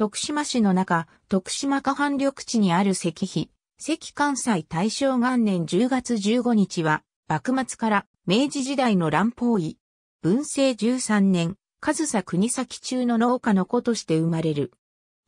徳島市の中、徳島下半緑地にある石碑、石関西大正元年10月15日は、幕末から明治時代の乱法医、文政13年、上佐国崎中の農家の子として生まれる。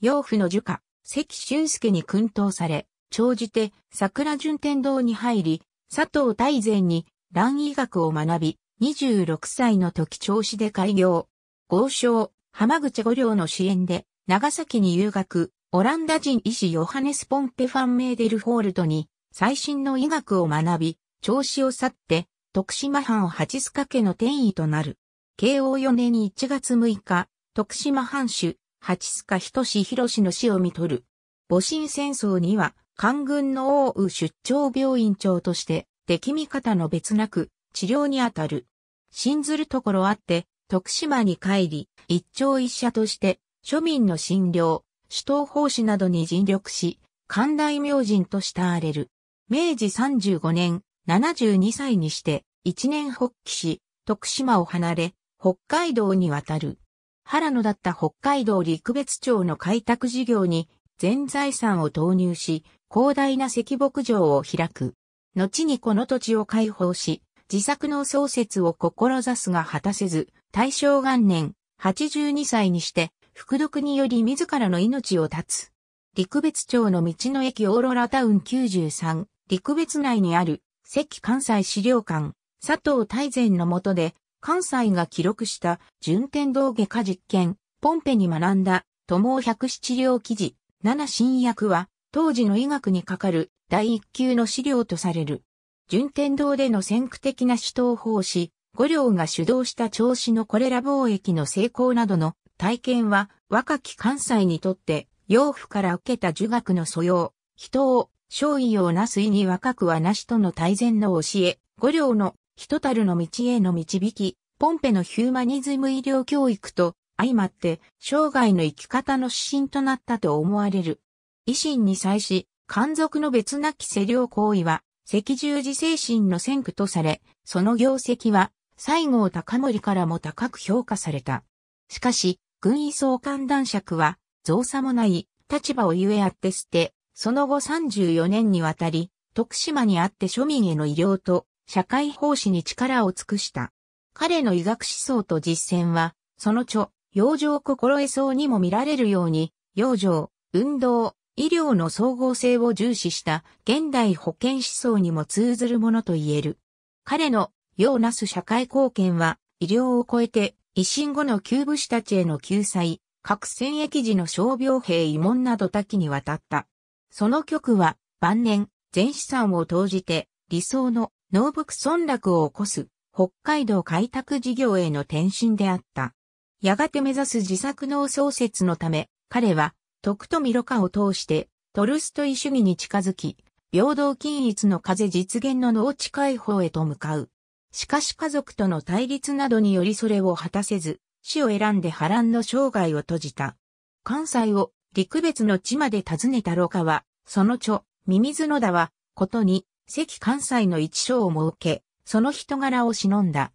養父の儒家、関俊介に君陶され、長じて桜順天堂に入り、佐藤大善に乱医学を学び、26歳の時調子で開業。豪商、浜口五両の支援で、長崎に留学、オランダ人医師ヨハネス・ポンペ・ファン・メーデル・ホールトに、最新の医学を学び、調子を去って、徳島藩八塚家の転移となる。慶応4年1月6日、徳島藩主、八塚仁志博の死を見取る。戊辰戦争には、官軍の王宇出張病院長として、敵味方の別なく、治療にあたる。信ずるところあって、徳島に帰り、一朝一社として、庶民の診療、首都奉仕などに尽力し、寛大明人と慕われる。明治35年、72歳にして、一年発起し、徳島を離れ、北海道に渡る。原野だった北海道陸別町の開拓事業に全財産を投入し、広大な石牧場を開く。後にこの土地を開放し、自作の創設を志すが果たせず、大正元年、82歳にして、服毒により自らの命を絶つ。陸別町の道の駅オーロラタウン93、陸別内にある関関西資料館、佐藤大善の下で、関西が記録した順天堂外科実験、ポンペに学んだ、友百七両記事、七新薬は、当時の医学にかかる第一級の資料とされる。順天堂での先駆的な死導法師、五両が主導した調子のこれら貿易の成功などの体験は若き関西にとって、養父から受けた儒学の素養、人を、少意をなす意に若くはなしとの大前の教え、五両の、人たるの道への導き、ポンペのヒューマニズム医療教育と、相まって、生涯の生き方の指針となったと思われる。維新に際し、漢族の別なき世良行為は、赤十字精神の先駆とされ、その業績は、西郷隆盛からも高く評価された。しかし、軍医総監男爵は、造作もない、立場をゆえあって捨て、その後34年にわたり、徳島にあって庶民への医療と社会奉仕に力を尽くした。彼の医学思想と実践は、その著、養生心得層にも見られるように、養生、運動、医療の総合性を重視した現代保健思想にも通ずるものと言える。彼の、ようなす社会貢献は、医療を超えて維新後の旧武士たちへの救済、各戦役時の傷病兵慰問など多岐にわたった。その局は、晩年、全資産を投じて、理想の農牧村落を起こす、北海道開拓事業への転身であった。やがて目指す自作農創設のため、彼は、徳富ロカを通して、トルストイ主義に近づき、平等均一の風実現の農地解放へと向かう。しかし家族との対立などによりそれを果たせず、死を選んで波乱の生涯を閉じた。関西を陸別の地まで訪ねた廊下は、その著、ミミズノダは、ことに、関関西の一章を設け、その人柄を忍んだ。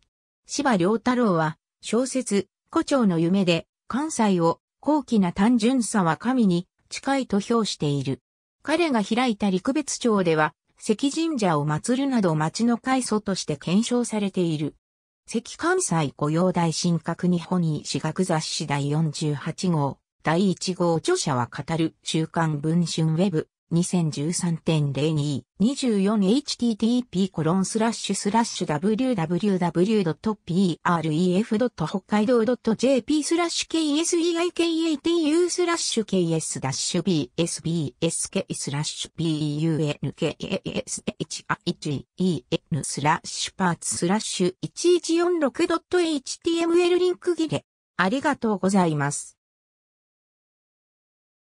芝良太郎は、小説、古町の夢で、関西を、高貴な単純さは神に、近いと評している。彼が開いた陸別町では、関神社を祀るなど町の開祖として検証されている。関関西御用大神格日本医史学雑誌第48号、第1号著者は語る週刊文春ウェブ。2013.02-24http コロンスラッシュスラッシュ www.pref. 北海道 .jp スラッシュ KSEIKATU スラッシュ KS-BSBSK ダッシュスラッシュ b u n k a s h i e n スラッシュパーツスラッシュ 1146.html リンク切れ。ありがとうございます。